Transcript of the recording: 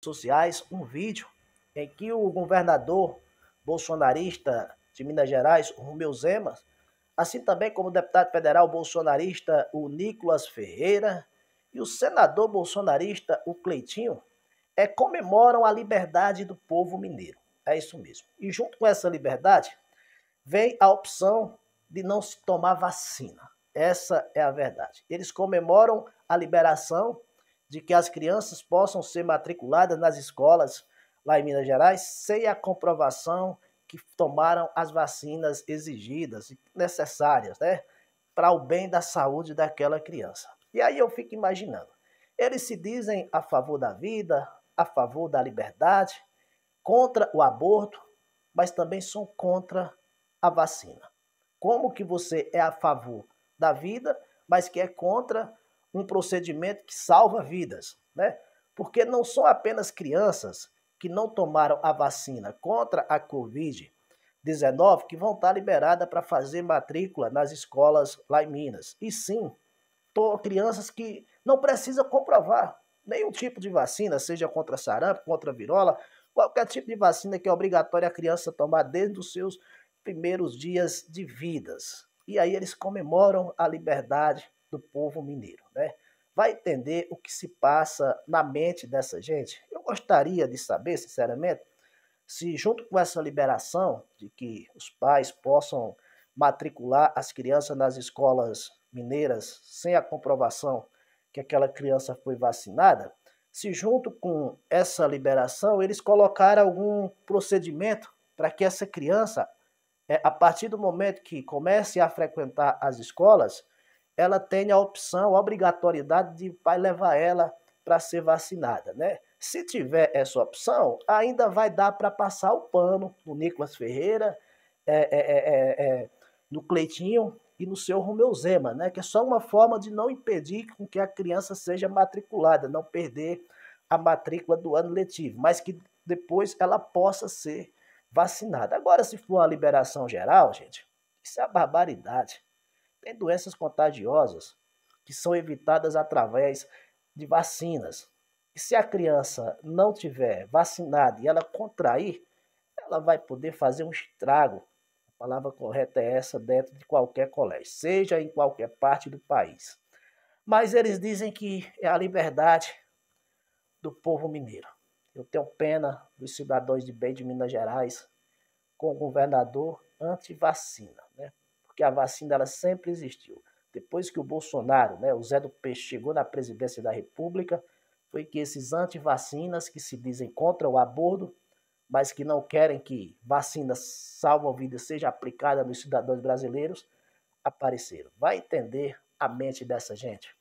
sociais um vídeo em que o governador bolsonarista de Minas Gerais, Romeu Zema, assim também como o deputado federal bolsonarista, o Nicolas Ferreira, e o senador bolsonarista, o Cleitinho, é, comemoram a liberdade do povo mineiro. É isso mesmo. E junto com essa liberdade, vem a opção de não se tomar vacina. Essa é a verdade. Eles comemoram a liberação de que as crianças possam ser matriculadas nas escolas lá em Minas Gerais sem a comprovação que tomaram as vacinas exigidas e necessárias, né, para o bem da saúde daquela criança. E aí eu fico imaginando, eles se dizem a favor da vida, a favor da liberdade, contra o aborto, mas também são contra a vacina. Como que você é a favor da vida, mas que é contra um procedimento que salva vidas, né? Porque não são apenas crianças que não tomaram a vacina contra a Covid-19 que vão estar liberadas para fazer matrícula nas escolas lá em Minas. E sim, crianças que não precisam comprovar nenhum tipo de vacina, seja contra sarampo, contra virola, qualquer tipo de vacina que é obrigatória a criança tomar desde os seus primeiros dias de vidas. E aí eles comemoram a liberdade do povo mineiro, né? Vai entender o que se passa na mente dessa gente? Eu gostaria de saber, sinceramente, se junto com essa liberação de que os pais possam matricular as crianças nas escolas mineiras sem a comprovação que aquela criança foi vacinada, se junto com essa liberação eles colocaram algum procedimento para que essa criança é, a partir do momento que comece a frequentar as escolas, ela tem a opção, a obrigatoriedade de pai levar ela para ser vacinada, né? Se tiver essa opção, ainda vai dar para passar o pano no Nicolas Ferreira, é é, é, é, é, no Cleitinho e no seu Romeu Zema, né? Que é só uma forma de não impedir com que a criança seja matriculada, não perder a matrícula do ano letivo, mas que depois ela possa ser vacinada. Agora, se for a liberação geral, gente, isso é barbaridade. Tem doenças contagiosas que são evitadas através de vacinas. E se a criança não tiver vacinada e ela contrair, ela vai poder fazer um estrago. A palavra correta é essa dentro de qualquer colégio, seja em qualquer parte do país. Mas eles dizem que é a liberdade do povo mineiro. Eu tenho pena dos cidadãos de bem de Minas Gerais com o governador anti-vacina, né? porque a vacina ela sempre existiu. Depois que o Bolsonaro, né, o Zé do Peixe, chegou na presidência da República, foi que esses anti-vacinas que se dizem contra o aborto, mas que não querem que vacina salva-vida seja aplicada nos cidadãos brasileiros, apareceram. Vai entender a mente dessa gente.